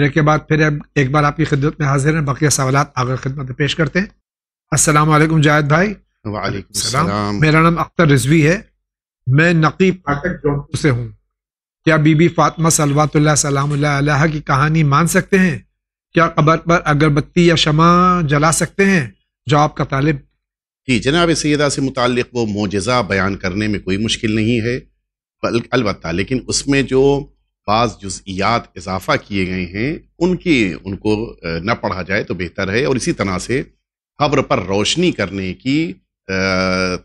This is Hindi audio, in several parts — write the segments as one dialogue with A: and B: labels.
A: ब्रेक के बाद फिर एक बार आपकी खिदमत में हाजिर हैं बाकी सवाल आगे खिदमत में पेश करते हैं असलम जायद भाई
B: वालेकुम मेरा
A: नाम अख्तर रिजवी है मैं नकीब फाटक जौनपुर से हूँ क्या बीबी फातमा सलवातुल्ला सलाम की कहानी मान सकते हैं क्या कबर पर अगरबत्ती या शमा जला सकते हैं जो आपका तालब
B: जी जनाब सैदा से मुतल वो मोजा बयान करने में कोई मुश्किल नहीं है अलबत् लेकिन उसमें जो बाज़ जुज़ियात इजाफा किए गए हैं उनके उनको न पढ़ा जाए तो बेहतर है और इसी तरह से खबर पर रोशनी करने की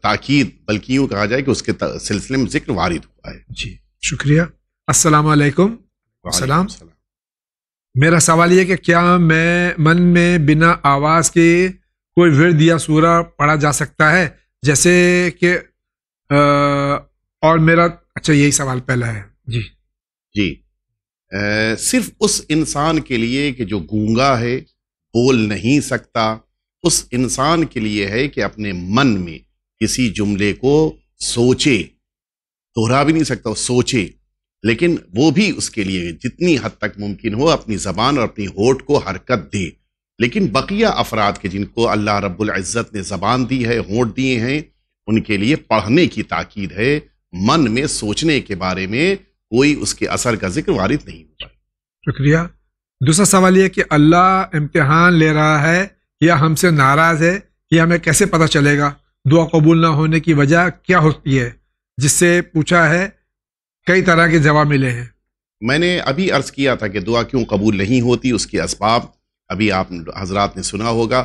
B: ताकीद बल्कि यूँ कहा जाए कि उसके सिलसिले में जिक्र वारिद हुआ है जी
A: शुक्रिया अस्सलाम वालेकुम सलाम मेरा सवाल यह कि क्या मैं मन में बिना आवाज़ के कोई विरद या सूरा पढ़ा जा सकता है जैसे कि और मेरा अच्छा यही सवाल पहला है जी
B: जी ए, सिर्फ उस इंसान के लिए कि जो गूंगा है बोल नहीं सकता उस इंसान के लिए है कि अपने मन में किसी जुमले को सोचे दोहरा भी नहीं सकता सोचे लेकिन वो भी उसके लिए जितनी हद तक मुमकिन हो अपनी ज़बान और अपनी होठ को हरकत दे लेकिन बकिया अफराद के जिनको अल्लाह रब्बुल इज़्ज़त ने ज़बान दी है होंठ दिए हैं उनके लिए पढ़ने की ताकीद है मन में सोचने के बारे में कोई उसके असर का जिक्र वारिद नहीं हुआ
A: शुक्रिया दूसरा सवाल यह कि अल्लाह इम्तिहान ले रहा है या हमसे नाराज है कि हमें कैसे पता चलेगा दुआ कबूल ना होने की वजह क्या होती है जिससे पूछा है कई तरह के जवाब मिले हैं
B: मैंने अभी अर्ज़ किया था कि दुआ क्यों कबूल नहीं होती उसके इसबाब अभी आप हजरात ने सुना होगा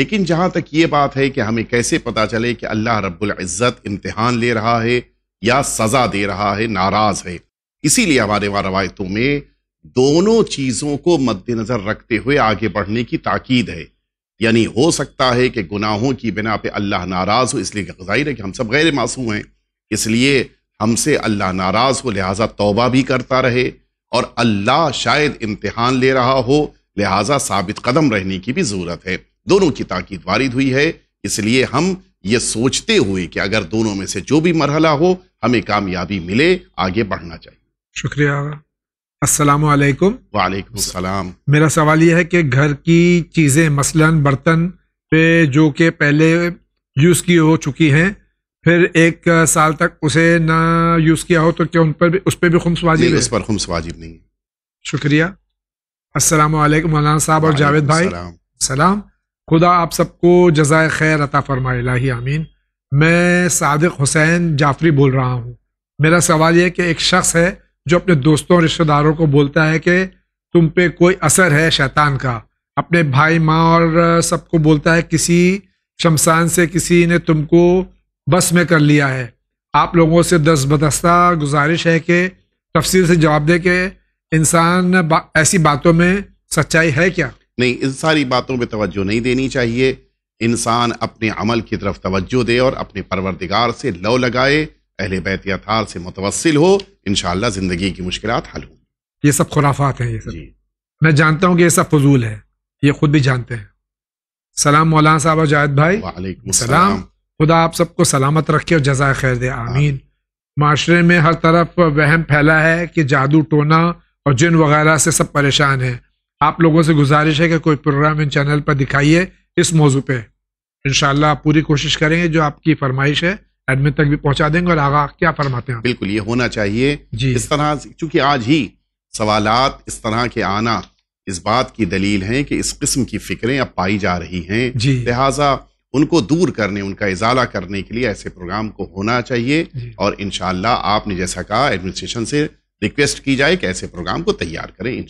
B: लेकिन जहाँ तक ये बात है कि हमें कैसे पता चले कि अल्लाह रब्बुल इज़्ज़त इम्तहान ले रहा है या सज़ा दे रहा है नाराज़ है इसीलिए हमारे वहां रवायतों में दोनों चीजों को मद्देनजर रखते हुए आगे बढ़ने की ताकीद है यानी हो सकता है कि गुनाहों की बिना पे अल्लाह नाराज हो इसलिए जाहिर है कि हम सब गैर मासूम हैं इसलिए हमसे अल्लाह नाराज हो लिहाजा तोबा भी करता रहे और अल्लाह शायद इम्तहान ले रहा हो लिहाजा साबित कदम रहने की भी ज़रूरत है दोनों की ताकीद वारिद हुई है इसलिए हम ये सोचते हुए कि अगर दोनों में से जो भी मरहला हो हमें कामयाबी मिले आगे बढ़ना चाहिए शुक्रिया अस्सलाम वालेकुम वालेकुम सलाम
A: मेरा सवाल यह है कि घर की चीज़ें मसलन बर्तन पे जो कि पहले यूज़ की हो चुकी हैं फिर एक साल तक उसे ना यूज़ किया हो तो क्या उन पर भी उस पर भी खुम्स वाजिब उस
B: पर खुम्स वाजिब नहीं
A: है शुक्रिया अस्सलाम वालेकुम मौलाना साहब और जावेद भाई सलाम खुदा आप सबको जजाय खैर अता फरमाए आमीन मैं सादिक हुसैन जाफरी बोल रहा हूँ मेरा सवाल यह कि एक शख्स है जो अपने दोस्तों रिश्तेदारों को बोलता है कि तुम पे कोई असर है शैतान का अपने भाई माँ और सबको बोलता है किसी शमशान से किसी ने तुमको बस में कर लिया है आप लोगों से दस बदस्ता गुजारिश है कि तफसील से जवाब दे के इंसान बा, ऐसी बातों में सच्चाई है क्या
B: नहीं इन सारी बातों पर तवज्जो नहीं देनी चाहिए इंसान अपने अमल की तरफ तवज्जो दे और अपने परवरदिगार से लो लगाए पहले बैत अतार से मुतवसल हो इन ज़िंदगी की मुश्किल हल हों
A: ये सब खुराफात है ये सब मैं जानता हूँ कि ये सब फजूल है ये खुद भी जानते हैं सलाम मौलाना साहब और जायद भाई सलाम खुदा आप सबको सलामत रखे और जजाय खैर दे हाँ। आमीन माशरे में हर तरफ वहम फैला है कि जादू टोना और जिन वगैरह से सब परेशान है आप लोगों से गुजारिश है कि कोई प्रोग्राम इन चैनल पर दिखाइए इस मौजू पर इन पूरी कोशिश करेंगे जो आपकी फरमाइश है एडमिन तक भी पहुंचा देंगे और आगा क्या फरमाते हैं
B: बिल्कुल ये होना चाहिए जी इस तरह चूंकि आज ही सवालात इस तरह के आना इस बात की दलील है कि इस किस्म की फिक्रें अब पाई जा रही हैं लिहाजा उनको दूर करने उनका इजाला करने के लिए ऐसे प्रोग्राम को होना चाहिए और इन आपने जैसा कहा एडमिनिस्ट्रेशन से रिक्वेस्ट की जाए कि ऐसे प्रोग्राम को तैयार करें इन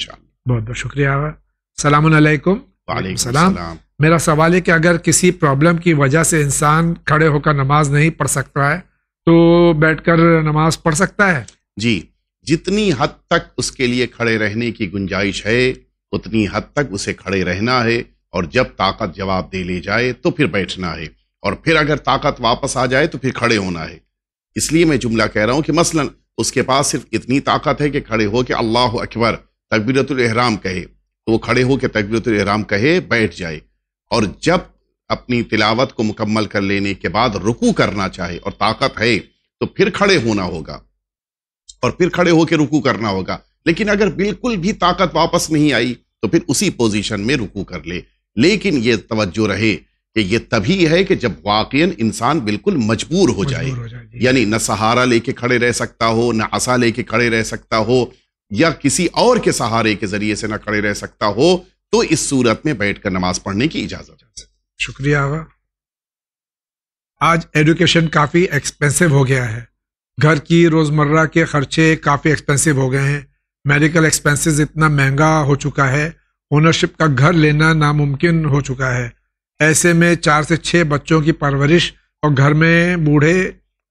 A: बहुत बहुत शुक्रिया सलामकुम
B: वालेकुम सलाम
A: मेरा सवाल है कि अगर किसी प्रॉब्लम की वजह से इंसान खड़े होकर नमाज नहीं पढ़ सकता है तो बैठकर नमाज पढ़ सकता
B: है जी जितनी हद तक उसके लिए खड़े रहने की गुंजाइश है उतनी हद तक उसे खड़े रहना है और जब ताकत जवाब दे ले जाए तो फिर बैठना है और फिर अगर ताकत वापस आ जाए तो फिर खड़े होना है इसलिए मैं जुमला कह रहा हूँ कि मसलन उसके पास सिर्फ इतनी ताकत है कि खड़े हो के अल्लाह अकबर तकबीरतुलहराम कहे तो वो खड़े हो के तकबीरतुलहराम कहे बैठ जाए और जब अपनी तिलावत को मुकम्मल कर लेने के बाद रुकू करना चाहे और ताकत है तो फिर खड़े होना होगा और फिर खड़े होकर रुकू करना होगा लेकिन अगर बिल्कुल भी ताकत वापस नहीं आई तो फिर उसी पोजीशन में रुकू कर ले। लेकिन यह तवज्जो रहे कि यह तभी है कि जब वाकई इंसान बिल्कुल मजबूर हो जाए, यानी न सहारा लेके खड़े रह सकता हो न आसा लेके खड़े रह सकता हो या किसी और के सहारे के जरिए से ना खड़े रह सकता हो तो इस सूरत में बैठकर नमाज पढ़ने की इजाजत
A: शुक्रिया आवा आज एजुकेशन काफ़ी एक्सपेंसिव हो गया है घर की रोज़मर्रा के खर्चे काफ़ी एक्सपेंसिव हो गए हैं मेडिकल एक्सपेंसेस इतना महंगा हो चुका है ओनरशिप का घर लेना नामुमकिन हो चुका है ऐसे में चार से छः बच्चों की परवरिश और घर में बूढ़े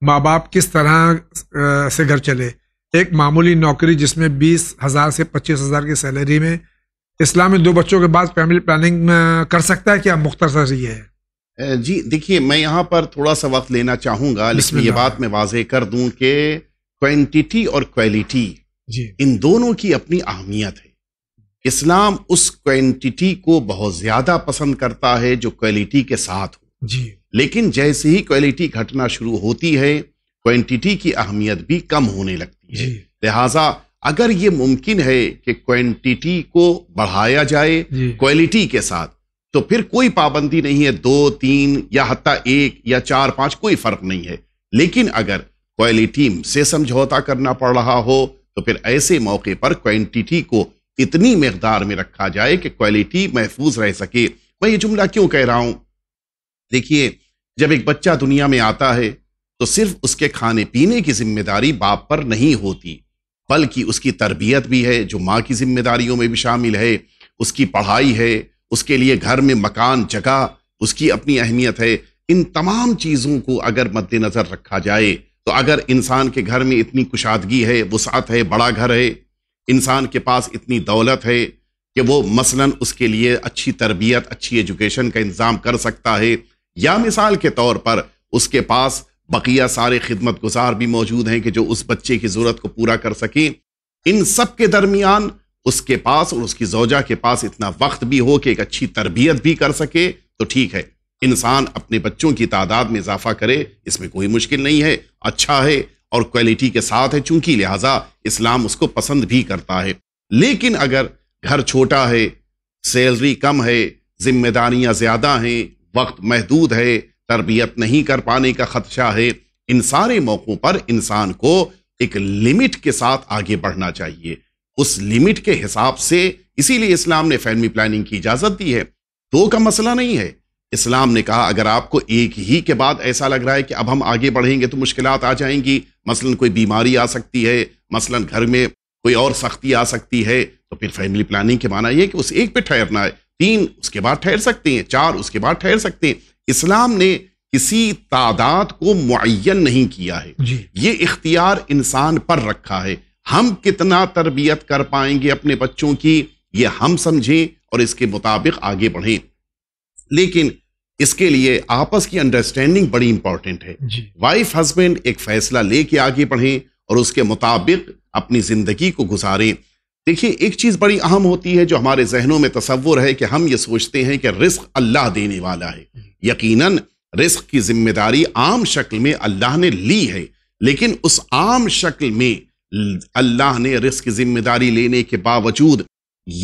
A: माँ बाप किस तरह से घर चले एक मामूली नौकरी जिसमें बीस हज़ार से पच्चीस हज़ार की सैलरी में इस्लाम में दो बच्चों के बाद फैमिली प्लानिंग कर सकता है क्या मुख्तर ये
B: है जी देखिए मैं यहाँ पर थोड़ा सा वक्त लेना चाहूँगा लेकिन ये बात मैं वाजे कर दूँ कि क्वांटिटी और क्वालिटी इन दोनों की अपनी अहमियत है इस्लाम उस क्वांटिटी को बहुत ज़्यादा पसंद करता है जो क्वालिटी के साथ हो जी लेकिन जैसे ही क्वालिटी घटना शुरू होती है क्वांटिटी की अहमियत भी कम होने लगती है लिहाजा अगर ये मुमकिन है कि क्वांटिटी को बढ़ाया जाए क्वालिटी के साथ तो फिर कोई पाबंदी नहीं है दो तीन या हत्या एक या चार पांच कोई फर्क नहीं है लेकिन अगर क्वालिटी से समझौता करना पड़ रहा हो तो फिर ऐसे मौके पर क्वांटिटी को इतनी मकदार में रखा जाए कि क्वालिटी महफूज रह सके मैं ये जुमला क्यों कह रहा हूं देखिए जब एक बच्चा दुनिया में आता है तो सिर्फ उसके खाने पीने की जिम्मेदारी बाप पर नहीं होती बल्कि उसकी तरबियत भी है जो माँ की जिम्मेदारियों में भी शामिल है उसकी पढ़ाई है उसके लिए घर में मकान जगह उसकी अपनी अहमियत है इन तमाम चीज़ों को अगर मद्देनज़र रखा जाए तो अगर इंसान के घर में इतनी कुशादगी है वसात है बड़ा घर है इंसान के पास इतनी दौलत है कि वो मसलन उसके लिए अच्छी तरबियत अच्छी एजुकेशन का इंतज़ाम कर सकता है या मिसाल के तौर पर उसके पास बकिया सारे खिदमत गुजार भी मौजूद हैं कि जो उस बच्चे की ज़रूरत को पूरा कर सकें इन सब के दरमियान उसके पास और उसकी जोजा के पास इतना वक्त भी हो कि एक अच्छी तरबियत भी कर सके तो ठीक है इंसान अपने बच्चों की तादाद में इजाफा करे इसमें कोई मुश्किल नहीं है अच्छा है और क्वालिटी के साथ है चूंकि लिहाजा इस्लाम उसको पसंद भी करता है लेकिन अगर घर छोटा है सैलरी कम है जिम्मेदारियां ज़्यादा हैं वक्त महदूद है तरबियत नहीं कर पाने का खदशा है इन सारे मौक़ों पर इंसान को एक लिमिट के साथ आगे बढ़ना चाहिए उस लिमिट के हिसाब से इसीलिए इस्लाम ने फैमिली प्लानिंग की इजाज़त दी है दो का मसला नहीं है इस्लाम ने कहा अगर आपको एक ही के बाद ऐसा लग रहा है कि अब हम आगे बढ़ेंगे तो मुश्किल आ जाएंगी मसलन कोई बीमारी आ सकती है मसलन घर में कोई और सख्ती आ सकती है तो फिर फैमिली प्लानिंग के माना यह कि उस एक पे ठहरना है तीन उसके बाद ठहर सकते हैं चार उसके बाद ठहर सकते हैं इस्लाम ने किसी तादाद को मुन नहीं किया है ये इख्तियार इंसान पर रखा है हम कितना तरबियत कर पाएंगे अपने बच्चों की ये हम समझें और इसके मुताबिक आगे बढ़ें लेकिन इसके लिए आपस की अंडरस्टैंडिंग बड़ी इंपॉर्टेंट है वाइफ हस्बैंड एक फैसला लेके आगे बढ़ें और उसके मुताबिक अपनी जिंदगी को गुजारें देखिए एक चीज़ बड़ी अहम होती है जो हमारे जहनों में तस्वुर है कि हम ये सोचते हैं कि रिस्क अल्लाह देने वाला है यकीनन रिस्क की जिम्मेदारी आम शक्ल में अल्लाह ने ली है लेकिन उस आम शक्ल में अल्लाह ने रिस्क की जिम्मेदारी लेने के बावजूद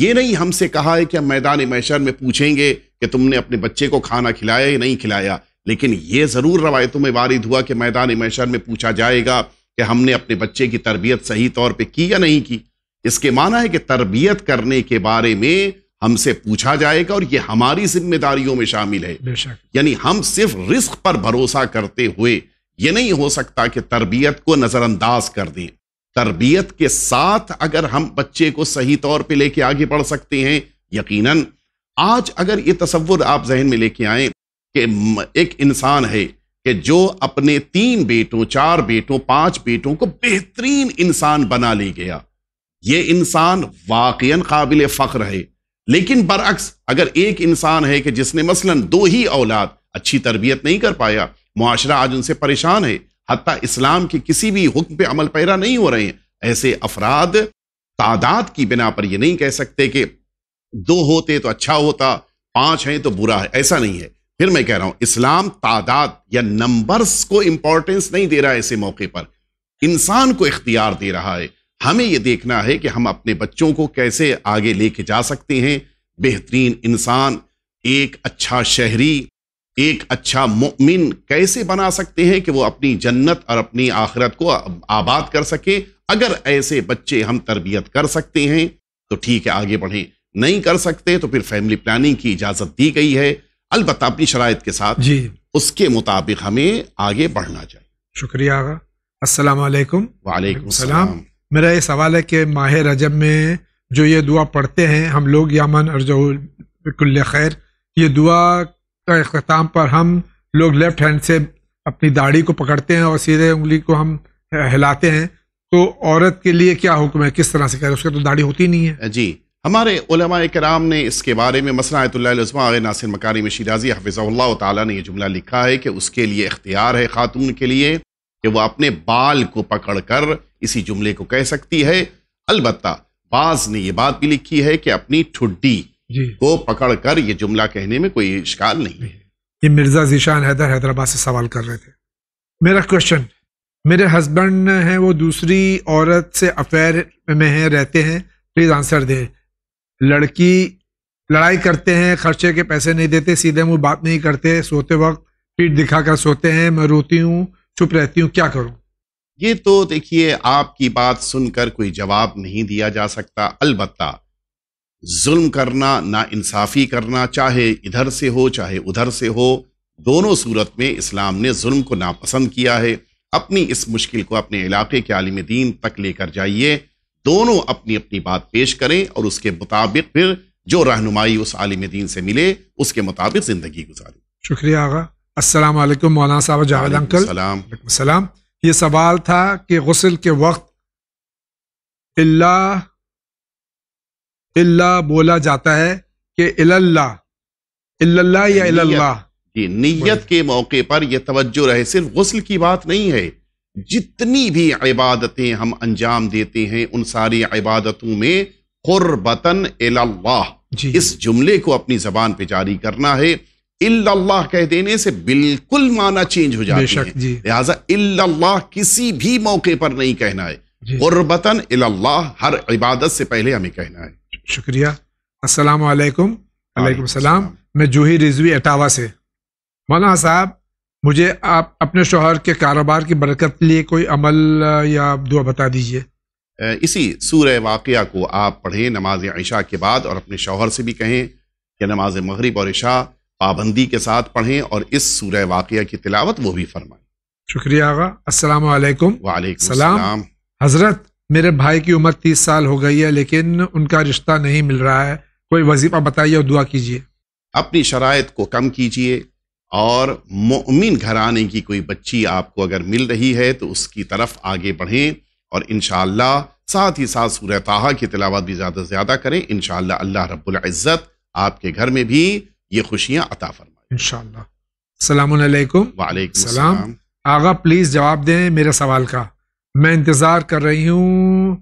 B: ये नहीं हमसे कहा है कि हम मैदान मैशर में पूछेंगे कि तुमने अपने बच्चे को खाना खिलाया या नहीं खिलाया लेकिन ये ज़रूर रवायतों में वारिद हुआ कि मैदान मैशर में पूछा जाएगा कि हमने अपने बच्चे की तरबियत सही तौर पर की या नहीं की इसके माना है कि तरबियत करने के बारे में हमसे पूछा जाएगा और ये हमारी जिम्मेदारियों में शामिल है यानी हम सिर्फ रिस्क पर भरोसा करते हुए ये नहीं हो सकता कि तरबियत को नज़रअंदाज कर दें तरबियत के साथ अगर हम बच्चे को सही तौर पे लेके आगे बढ़ सकते हैं यकीनन आज अगर ये तस्वुर आप जहन में लेके आए कि एक इंसान है कि जो अपने तीन बेटों चार बेटों पांच बेटों को बेहतरीन इंसान बना ले गया ये इंसान वाकया काबिल फ़ख्र है लेकिन बरअक्स अगर एक इंसान है कि जिसने मसलन दो ही औलाद अच्छी तरबियत नहीं कर पाया मुआशरा आज उनसे परेशान है हती इस्लाम के किसी भी हुक्म पे अमल पैरा नहीं हो रहे हैं ऐसे अफराद तादाद की बिना पर यह नहीं कह सकते कि दो होते तो अच्छा होता पांच हैं तो बुरा है ऐसा नहीं है फिर मैं कह रहा हूं इस्लाम तादाद या नंबर्स को इंपॉर्टेंस नहीं दे रहा है ऐसे मौके पर इंसान को इख्तियार दे रहा है हमें ये देखना है कि हम अपने बच्चों को कैसे आगे लेके जा सकते हैं बेहतरीन इंसान एक अच्छा शहरी एक अच्छा मुमिन कैसे बना सकते हैं कि वो अपनी जन्नत और अपनी आखिरत को आबाद कर सके अगर ऐसे बच्चे हम तरबियत कर सकते हैं तो ठीक है आगे बढ़ें नहीं कर सकते तो फिर फैमिली प्लानिंग की इजाज़त दी गई है अलबत् अपनी शराय के साथ जी उसके मुताबिक हमें आगे बढ़ना चाहिए शुक्रिया असल असलकम वालेकुम सलाम
A: मेरा ये सवाल है कि माह रजब में जो ये दुआ पढ़ते हैं हम लोग यामन अर्जुल खैर ये दुआ का अख्ताम पर हम लोग लेफ्ट हैंड से अपनी दाढ़ी को पकड़ते हैं और सीधे उंगली को हम हिलाते हैं तो औरत के लिए क्या हुक्म है किस तरह से करें उसके तो दाढ़ी होती नहीं है जी
B: हमारे कराम ने इसके बारे में मसला नासिर मकारी में शिराजी हफिज़ल्ला ताली ने यह जुमला लिखा है कि उसके लिए इख्तियार है ख़ातून के लिए कि वह अपने बाल को पकड़कर इसी जुमले को कह सकती है अलबत्ता बाज ने यह बात भी लिखी है कि अपनी ठुड्डी को पकड़कर यह जुमला कहने में कोई इश्काल नहीं है
A: ये मिर्जा जीशान हैदर हैदराबाद से सवाल कर रहे थे मेरा क्वेश्चन मेरे हस्बैंड हैं वो दूसरी औरत से अफेयर में हैं रहते हैं प्लीज आंसर दें लड़की लड़ाई करते हैं खर्चे के पैसे नहीं देते सीधे मुंह बात नहीं करते सोते वक्त पीठ दिखाकर सोते हैं मैं रोती हूँ चुप रहती हूँ क्या करूं
B: ये तो देखिए आपकी बात सुनकर कोई जवाब नहीं दिया जा सकता अलबत् जुल्म करना ना इंसाफी करना चाहे इधर से हो चाहे उधर से हो दोनों सूरत में इस्लाम ने जुल्म को नापसंद किया है अपनी इस मुश्किल को अपने इलाके के आलिम दीन तक लेकर जाइए दोनों अपनी अपनी बात पेश करें और उसके मुताबिक फिर जो रहनुमाई उस आलिम दीन से मिले उसके मुताबिक ज़िंदगी गुजारें
A: शुक्रिया आगा अस्सलाम वालेकुम मौलाना साहब जावेद अंकल सलाम ये सवाल था कि गसल के वक्त इल्ला इल्ला बोला जाता है
B: कि इल्ला इल्ला या इल्ला नियत के मौके पर यह तवज्जो रहे सिर्फ गसल की बात नहीं है जितनी भी इबादतें हम अंजाम देते हैं उन सारी इबादतों में कुर्बतन इल्लाह इस जुमले को अपनी जबान पे जारी करना है इल्लाह कह देने से बिल्कुल माना चेंज हो जाती है लिहाजा इल्लाह किसी भी मौके पर नहीं कहना है गुरबतन इल्लाह हर इबादत से पहले हमें कहना है
A: शुक्रिया अस्सलाम वालेकुम वालेकुम सलाम मैं जूही रिजवी अटावा से मौलाना साहब मुझे आप अपने शोहर के कारोबार की बरकत के लिए कोई अमल या दुआ बता
B: दीजिए इसी सूर्य वाक़ को आप पढ़ें नमाज ईशा के बाद और अपने शोहर से भी कहें कि नमाज मगरब और इशा पाबंदी के साथ पढ़ें और इस सूर्य वाक़ की तिलावत वो भी फरमाएं
A: शुक्रिया आगा अस्सलाम वालेकुम वालेकुम सलाम हजरत मेरे भाई की उम्र तीस साल हो गई है लेकिन उनका रिश्ता नहीं मिल रहा है कोई वजीफा बताइए और दुआ कीजिए
B: अपनी शराइ को कम कीजिए और मोमिन घराने की कोई बच्ची आपको अगर मिल रही है तो उसकी तरफ आगे बढ़ें और इन साथ ही साथ सूर्य ताहा की तिलावत भी ज़्यादा से ज़्यादा करें इन अल्लाह रब्बुल इज़्ज़त आपके घर में भी ये खुशियाँ अता
A: फरमाए इन
B: वालेकुम
A: आगा प्लीज़ जवाब दें मेरे सवाल का मैं इंतज़ार कर रही हूँ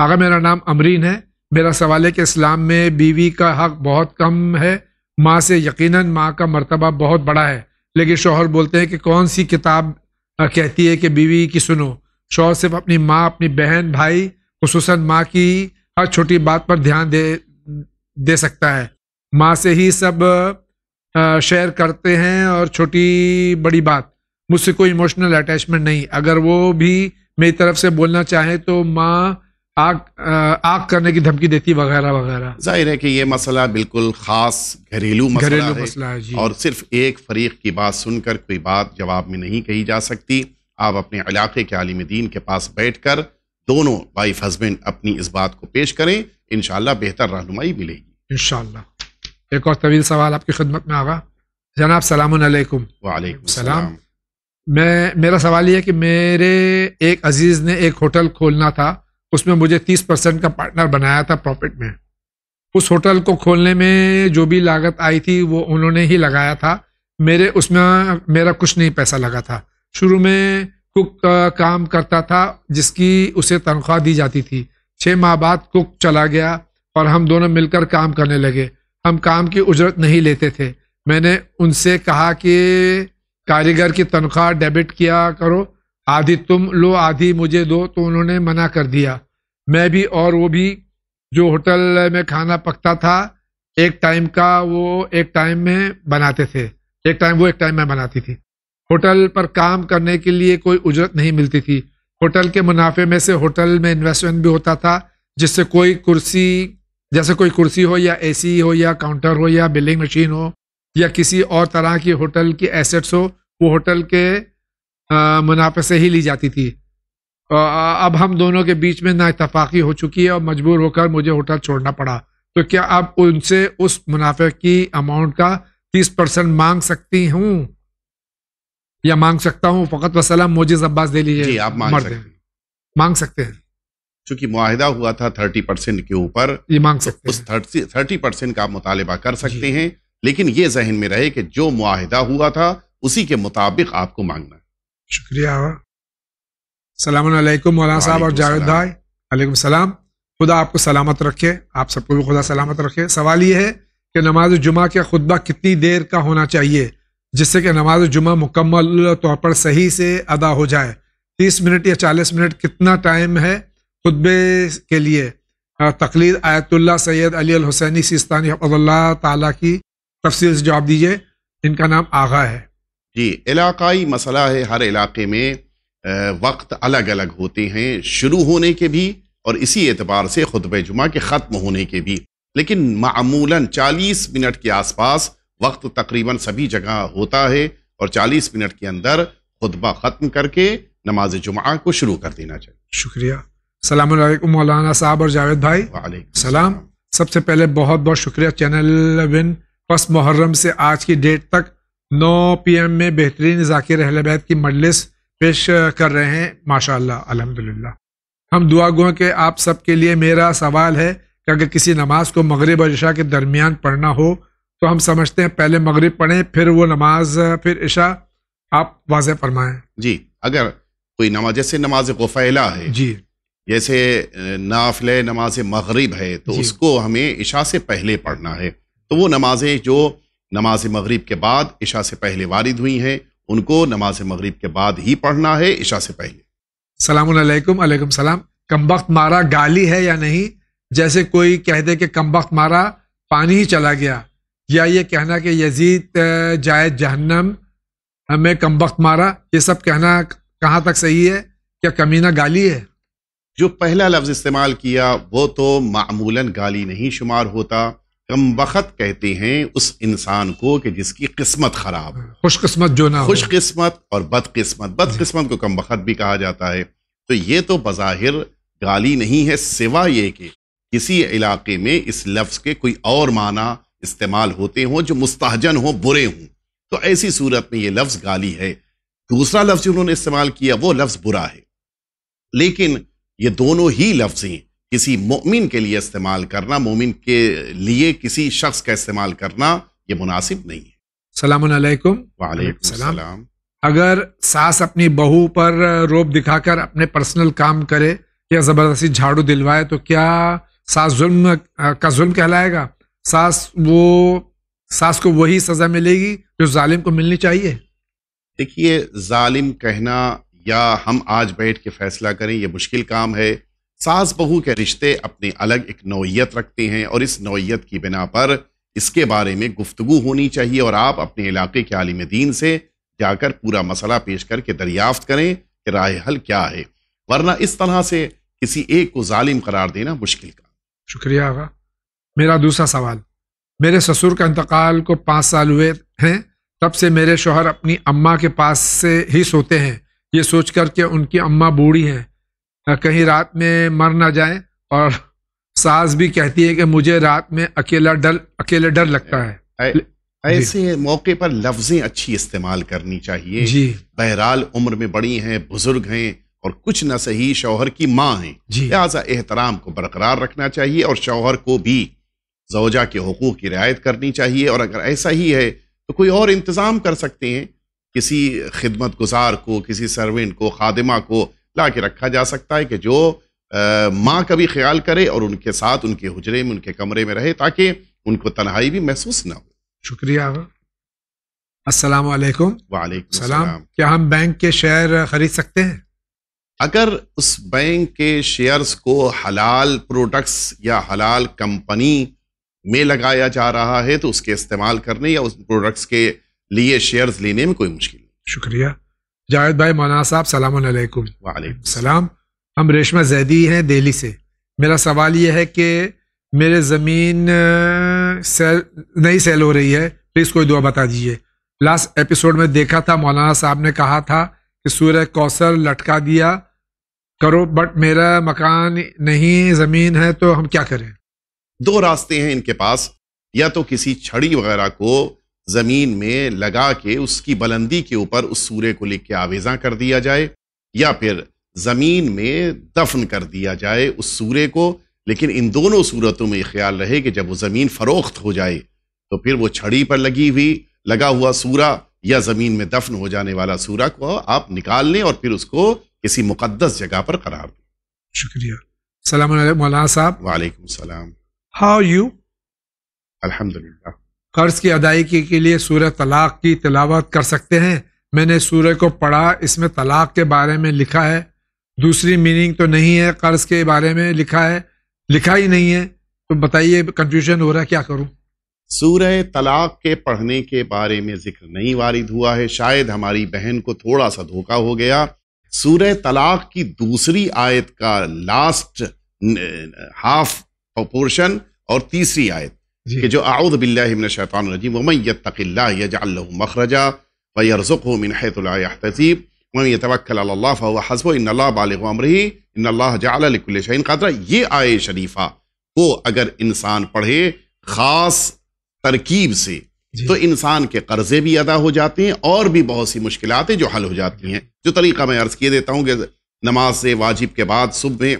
A: आगा मेरा नाम अमरीन है मेरा सवाल है कि इस्लाम में बीवी का हक बहुत कम है माँ से यकीनन माँ का मर्तबा बहुत बड़ा है लेकिन शोहर बोलते हैं कि कौन सी किताब कहती है कि बीवी की सुनो शोहर सिर्फ अपनी माँ अपनी बहन भाई खसूस माँ की हर छोटी बात पर ध्यान दे दे सकता है माँ से ही सब शेयर करते हैं और छोटी बड़ी बात मुझसे कोई इमोशनल अटैचमेंट नहीं अगर वो भी मेरी तरफ से बोलना चाहे तो माँ आग आग करने की धमकी देती वगैरह वगैरह
B: जाहिर है कि ये मसला बिल्कुल खास घरेलू मसला घरेलू है, मसला है जी। और सिर्फ एक फरीक की बात सुनकर कोई बात जवाब में नहीं कही जा सकती आप अपने इलाके के आलिम दीन के पास बैठ कर दोनों वाइफ हस्बैंड अपनी इस बात को पेश करें इनशाला बेहतर रहनुमाई मिलेगी इनशाला
A: एक और तवील सवाल आपकी खिदमत में आगा जनाब सलाम वालेकुम सलाम मैं मेरा सवाल ये है कि मेरे एक अजीज़ ने एक होटल खोलना था उसमें मुझे तीस परसेंट का पार्टनर बनाया था प्रॉफिट में उस होटल को खोलने में जो भी लागत आई थी वो उन्होंने ही लगाया था मेरे उसमें मेरा कुछ नहीं पैसा लगा था शुरू में कुक का काम करता था जिसकी उसे तनख्वाह दी जाती थी छः माह बाद कुक चला गया और हम दोनों मिलकर काम करने लगे हम काम की उजरत नहीं लेते थे मैंने उनसे कहा कि कारीगर की तनख्वाह डेबिट किया करो आधी तुम लो आधी मुझे दो तो उन्होंने मना कर दिया मैं भी और वो भी जो होटल में खाना पकता था एक टाइम का वो एक टाइम में बनाते थे एक टाइम वो एक टाइम में बनाती थी होटल पर काम करने के लिए कोई उजरत नहीं मिलती थी होटल के मुनाफे में से होटल में इन्वेस्टमेंट भी होता था जिससे कोई कुर्सी जैसे कोई कुर्सी हो या एसी हो या काउंटर हो या बिलिंग मशीन हो या किसी और तरह की होटल की एसेट्स हो वो होटल के मुनाफे से ही ली जाती थी अब हम दोनों के बीच में ना इतफाक़ी हो चुकी है और मजबूर होकर मुझे होटल छोड़ना पड़ा तो क्या आप उनसे उस मुनाफे की अमाउंट का तीस परसेंट मांग सकती हूँ या मांग सकता हूँ फ़कत वसलम मोजिज अब्बास दे लीजिए मांग सकते हैं मांग सकते हैं
B: चूंकि मुआहिदा हुआ था थर्टी परसेंट के ऊपर ये मांग तो सकते उस थर्टी परसेंट का मुतालबा कर सकते हैं लेकिन ये जहन में रहे कि जो मुआहिदा हुआ था उसी के मुताबिक आपको मांगना
A: शुक्रिया सलाम मौलाना साहब और जावेद भाई वालेकुम सलाम खुदा आपको सलामत रखे आप सबको भी खुदा सलामत रखे सवाल ये है कि नमाज जुमा का खुतबा कितनी देर का होना चाहिए जिससे कि नमाज जुमा मुकम्मल तौर पर सही से अदा हो जाए तीस मिनट या चालीस मिनट कितना टाइम है खुतबे के लिए हाँ, तकलीर Ayatollah Sayyid Ali al Husaini Sistani अल्लाह ताला की तफसील से जवाब दीजिए इनका नाम आगा है
B: जी इलाकाई मसला है हर इलाके में वक्त अलग अलग होते हैं शुरू होने के भी और इसी एतबार से खुतब जुमा के ख़त्म होने के भी लेकिन मामूला चालीस मिनट के आसपास वक्त तकरीबन सभी जगह होता है और चालीस मिनट के अंदर खुतबा ख़त्म करके नमाज जुमा को शुरू कर देना चाहिए
A: शुक्रिया सलाम मौलाना साहब और जावेद भाई सलाम सबसे पहले बहुत बहुत शुक्रिया चैनल विन फर्स्ट मुहर्रम से आज की डेट तक 9 पीएम में बेहतरीन जाकिर अहलबैत की मजलिस पेश कर रहे हैं माशाल्लाह अल्हम्दुलिल्लाह हम दुआ गुआ के आप सब के लिए मेरा सवाल है कि अगर किसी नमाज को मगरब और इशा के दरमियान पढ़ना हो तो हम समझते हैं पहले मगरब पढ़ें फिर वो नमाज फिर इशा आप वाज फरमाएं
B: जी अगर कोई नमाज जैसे नमाज फैला है जी जैसे नाफिल नमाज मगरिब है तो उसको हमें इशा से पहले पढ़ना है तो वो नमाजें जो नमाज मगरिब के बाद इशा से पहले वारिद हुई हैं उनको नमाज मगरिब के बाद ही पढ़ना है इशा से पहले सलामकुम सलाम
A: कम वक्त मारा गाली है या नहीं जैसे कोई कह दे कि कम वक्त मारा पानी ही चला गया या ये कहना कि यजीद जाए जहन्नम हमें कम वक्त मारा ये सब कहना कहाँ तक सही है क्या कमीना गाली है
B: जो पहला लफ्ज़ इस्तेमाल किया वो तो मामूला गाली नहीं शुमार होता कम वक़्त कहते हैं उस इंसान को कि जिसकी किस्मत ख़राब
A: खुशकस्मत जो ना
B: खुशकस्मत और बदकस्मत बदकस्मत को कम वक़्त भी कहा जाता है तो ये तो बज़ाहिर गाली नहीं है सिवा ये कि किसी इलाके में इस लफ्ज़ के कोई और माना इस्तेमाल होते हों जो मुस्ताजन हों बुरे हों तो ऐसी सूरत में ये लफ्ज़ गाली है दूसरा लफ्ज़ उन्होंने इस्तेमाल किया वो लफ्ज़ बुरा है लेकिन ये दोनों ही लफ्ज ही किसी मोमिन के लिए इस्तेमाल करना मोमिन के लिए किसी शख्स का इस्तेमाल करना ये मुनासिब नहीं है सलाम
A: अगर सास अपनी बहू पर रोब दिखाकर अपने पर्सनल काम करे या जबरदस्ती झाड़ू दिलवाए तो क्या सास जुल्म का जुल्म कहलाएगा सास वो सास को वही सजा मिलेगी जो जालिम को मिलनी चाहिए
B: देखिए जालिम कहना या हम आज बैठ के फैसला करें यह मुश्किल काम है सास बहू के रिश्ते अपने अलग एक नौीयत रखते हैं और इस नौीयत की बिना पर इसके बारे में गुफ्तगु होनी चाहिए और आप अपने इलाके के आलिम दीन से जाकर पूरा मसला पेश करके दरियाफ्त करें कि राय हल क्या है वरना इस तरह से किसी एक को जालिम करार देना मुश्किल का
A: शुक्रिया आगा मेरा दूसरा सवाल मेरे ससुर का इंतकाल को पाँच साल हुए हैं तब से मेरे शोहर अपनी अम्मा के पास से ही सोते हैं ये सोच करके उनकी अम्मा बूढ़ी है कहीं रात में मर ना जाए और सास भी कहती है कि मुझे रात में अकेला डर अकेले डर लगता है
B: ऐसे मौके पर लफ्जें अच्छी इस्तेमाल करनी चाहिए जी बहरहाल उम्र में बड़ी हैं बुजुर्ग हैं और कुछ ना सही शौहर की माँ हैं लिहाजा एहतराम को बरकरार रखना चाहिए और शौहर को भी जवजा के हकूक़ की रियायत करनी चाहिए और अगर ऐसा ही है तो कोई और इंतज़ाम कर सकते हैं किसी खिदमत गुजार को किसी सर्वेंट को खादिमा को ला के रखा जा सकता है कि जो माँ का भी ख्याल करे और उनके साथ उनके हजरे में उनके कमरे में रहे ताकि उनको तनहाई भी महसूस ना हो
A: शुक्रिया अस्सलाम वालेकुम वालेकुम सलाम क्या हम बैंक के शेयर खरीद सकते हैं
B: अगर उस बैंक के शेयर्स को हलाल प्रोडक्ट्स या हलाल कंपनी में लगाया जा रहा है तो उसके इस्तेमाल करने या उस प्रोडक्ट्स के लिए शेयर्स लेने में कोई मुश्किल नहीं
A: शुक्रिया जावेद भाई मौलाना साहब सलाम वालेकुम सलाम हम रेशमा जैदी हैं दिल्ली से मेरा सवाल ये है कि मेरे ज़मीन सेल नहीं सेल हो रही है प्लीज़ कोई दुआ बता दीजिए लास्ट एपिसोड में देखा था मौलाना साहब ने कहा था कि सूर्य कौसर लटका दिया करो बट मेरा मकान नहीं ज़मीन है तो हम क्या करें
B: दो रास्ते हैं इनके पास या तो किसी छड़ी वगैरह को ज़मीन में लगा के उसकी बुलंदी के ऊपर उस सूर्य को लिख के आवेजा कर दिया जाए या फिर ज़मीन में दफन कर दिया जाए उस सूर्य को लेकिन इन दोनों सूरतों में ख्याल रहे कि जब वो ज़मीन फ़रोख्त हो जाए तो फिर वो छड़ी पर लगी हुई लगा हुआ सूरा या ज़मीन में दफन हो जाने वाला सूरा को आप निकाल लें और फिर उसको किसी मुकदस जगह पर करार दें शुक्रिया सलाम मौलाना साहब वालेकुम सलाम हाउ यू अल्हम्दुलिल्लाह
A: कर्ज की अदायगी के लिए सूर्य तलाक की तलावत कर सकते हैं मैंने सूर्य को पढ़ा इसमें तलाक के बारे में लिखा है दूसरी मीनिंग तो नहीं है कर्ज के बारे में लिखा है लिखा ही नहीं है तो बताइए कन्फ्यूजन हो रहा है क्या करूँ
B: सूर्य तलाक के पढ़ने के बारे में जिक्र नहीं वारिद हुआ है शायद हमारी बहन को थोड़ा सा धोखा हो गया सूर्य तलाक की दूसरी आयत का लास्ट हाफ पोर्शन और तीसरी आयत कि जो आउद बिल्लिन शैतान रजीम वमन मखरजा व यरजुक मिन हैतसीब वमी तवक्ल हसब इन इन ये आय शरीफा को अगर इंसान पढ़े ख़ास तरकीब से तो इंसान के कर्जे भी अदा हो जाते हैं और भी बहुत सी मुश्किल जो हल हो जाती हैं जो तरीका मैं अर्ज़ किए देता हूँ कि नमाज से वाजिब के बाद सुबह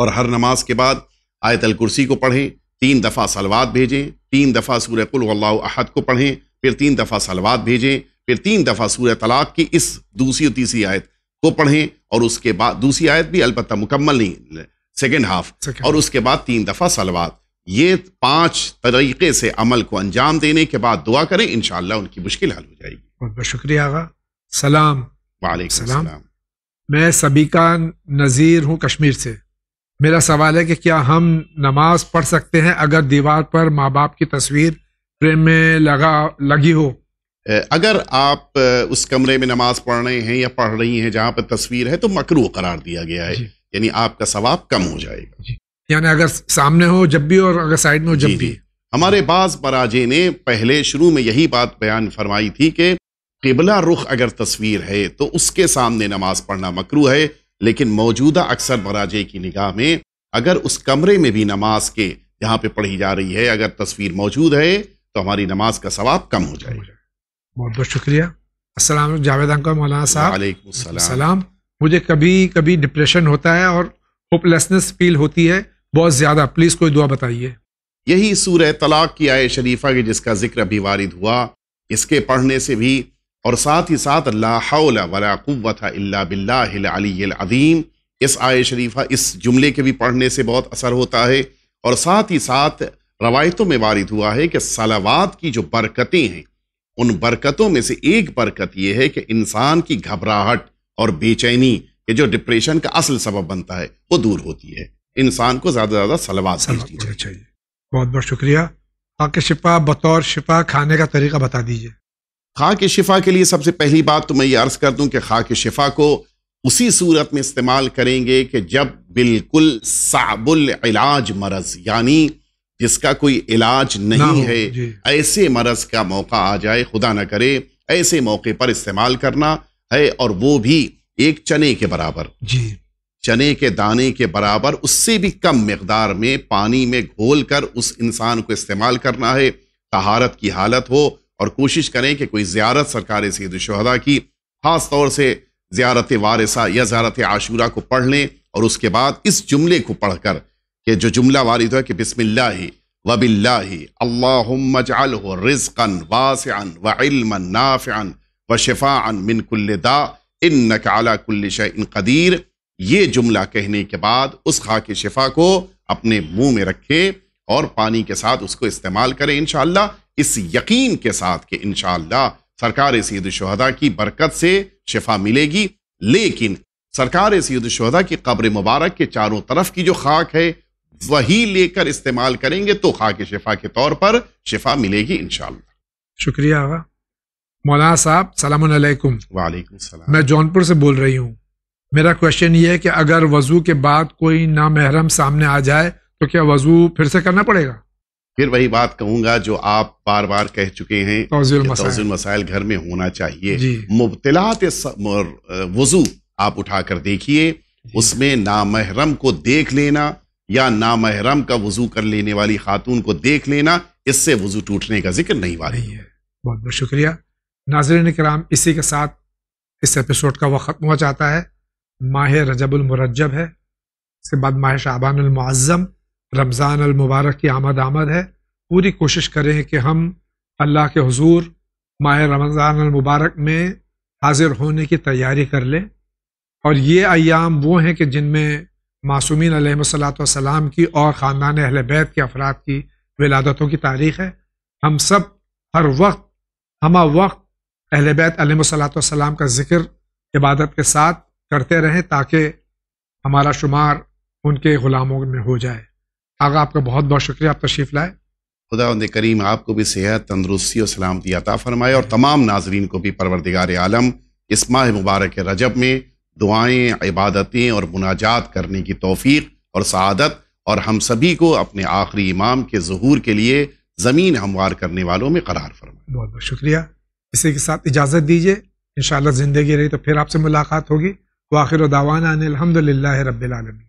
B: और हर नमाज के बाद आयतल कुर्सी को पढ़ें तीन दफ़ा सलवात भेजें तीन दफ़ा सूर्य कुल्ला अहद को पढ़ें फिर तीन दफ़ा सलवात भेजें फिर तीन दफ़ा सूर्य तलाक की इस दूसरी और तीसरी आयत को पढ़ें और उसके बाद दूसरी आयत भी अलबत् मुकम्मल नहीं सेकेंड हाफ और उसके बाद तीन दफ़ा सलवात ये पांच तरीके से अमल को अंजाम देने के बाद दुआ करें इन उनकी मुश्किल हल हो जाएगी
A: बहुत बहुत शुक्रिया आगा सलाम वाले सलाम मैं सबीका नज़ीर हूँ कश्मीर से मेरा सवाल है कि क्या हम नमाज पढ़ सकते हैं अगर दीवार पर माँ बाप की
B: तस्वीर फ्रेम में लगा लगी हो अगर आप उस कमरे में नमाज पढ़ रहे हैं या पढ़ रही हैं जहाँ पर तस्वीर है तो मकरू करार दिया गया है यानी आपका सवाब कम हो जाएगा
A: यानी अगर सामने हो जब भी और अगर साइड में हो जब भी
B: हमारे बाज बराजे ने पहले शुरू में यही बात बयान फरमाई थी कि किबला रुख अगर तस्वीर है तो उसके सामने नमाज पढ़ना मकरू है लेकिन मौजूदा अक्सर मराजे की निगाह में अगर उस कमरे में भी नमाज के यहाँ पे पढ़ी जा रही है अगर तस्वीर मौजूद है तो हमारी नमाज का सवाब कम हो जाएगा
A: बहुत बहुत शुक्रिया असल जावेद अंकल मौलाना साहब सलाम मुझे कभी कभी डिप्रेशन होता है और होपलेसनेस फील होती है बहुत ज़्यादा प्लीज़ कोई दुआ बताइए
B: यही सूर तलाक की आय शरीफा की जिसका जिक्र अभी वारिद हुआ इसके पढ़ने से भी और साथ ही साथ लाहौल वलाक़वत बिल्लाम इस आय शरीफा इस जुमले के भी पढ़ने से बहुत असर होता है और साथ ही साथ रवायतों में वारिद हुआ है कि सलावात की जो बरकतें हैं उन बरकतों में से एक बरकत यह है कि इंसान की घबराहट और बेचैनी ये जो डिप्रेशन का असल सबब बनता है वो दूर होती है इंसान को ज़्यादा से ज़्यादा सलावात चाहिए
A: बहुत बहुत शुक्रिया आपके शिपा बतौर शिपा खाने का तरीका बता दीजिए
B: खा के शिफा के लिए सबसे पहली बात तो मैं ये अर्ज़ कर दूं कि खा के शिफा को उसी सूरत में इस्तेमाल करेंगे कि जब बिल्कुल साबुल इलाज मरज यानी जिसका कोई इलाज नहीं है ऐसे मरज का मौका आ जाए खुदा ना करे ऐसे मौके पर इस्तेमाल करना है और वो भी एक चने के बराबर जी चने के दाने के बराबर उससे भी कम मकदार में पानी में घोल कर उस इंसान को इस्तेमाल करना है तहारत की हालत हो और कोशिश करें कि कोई ज़्यारत सरकार सैद शहदा की ख़ास तौर से ज़्यारत वारिसा या ज़्यारत आशूरा को पढ़ लें और उसके बाद इस जुमले को पढ़ कर कि जो जुमला वारिद है कि बिसमिल्ला वबिल्ला अल्लाजाल अन वासन वन अन व शिफ़ान मिनकुल्लदा इन नकला कुल्लिश इन कदीर ये जुमला कहने के बाद उस खा के शफ़ा को अपने मुँह में रखें और पानी के साथ उसको इस्तेमाल करें इन इस यकीन के साथ कि इन सरकार सैद शहदा की बरकत से शिफा मिलेगी लेकिन सरकार सैद शहदा की कब्र मुबारक के चारों तरफ की जो खाक है वही लेकर इस्तेमाल करेंगे तो खाक शिफा के तौर पर शिफा मिलेगी इन
A: शुक्रिया मौलाना साहब सलाम वालेकुम
B: सलाम
A: मैं जौनपुर से बोल रही हूँ मेरा क्वेश्चन ये है कि अगर वजू के बाद कोई नामहरम सामने आ जाए तो क्या वजू फिर से करना पड़ेगा
B: फिर वही बात कहूंगा जो आप बार बार कह चुके हैं मसाइल।, मसाइल घर में होना चाहिए मुबतलात वजू आप उठा कर देखिए उसमें नामहरम को देख लेना या नामहरम का वजू कर लेने वाली खातून को देख लेना इससे वजू टूटने का जिक्र नहीं वाली है
A: बहुत बहुत शुक्रिया नाजरन कराम इसी के साथ इस एपिसोड का वह खत्म हो जाता है माह रजबुलमरजब है इसके बाद माह शाबानमज़म रमज़ान अलमुबारक की आमद आमद है पूरी कोशिश करें कि हम अल्लाह के हजूर माह रमज़ान अलमुबारक में हाजिर होने की तैयारी कर लें और ये अयाम वो हैं कि जिनमें मासूमिन सलाम की और ख़ानदान अहल बैत के अफराद की विलादतों की तारीख़ है हम सब हर वक्त हम वक्त अहल बैत सलाम का ज़िक्र इबादत के साथ करते रहें ताकि हमारा शुमार उनके ग़ुलामों में हो जाए आगा आपका बहुत बहुत शुक्रिया आप तशरीफ लाए
B: खुदा उन्द करीम आपको भी सेहत तंदरुस्ती और सलामती अता फरमाए और तमाम नाजरीन को भी परवरदिगार आलम इस माह मुबारक रजब में दुआएं इबादतें और मुनाजात करने की तोफ़ी और सदत और हम सभी को अपने आखिरी इमाम के जहूर के लिए ज़मीन हमवार करने वालों में करार
A: फरमाए बहुत बहुत शुक्रिया इसी के साथ इजाज़त दीजिए इन ज़िंदगी रही तो फिर आपसे मुलाकात होगी वाखिर दावाना अनिल रबालमी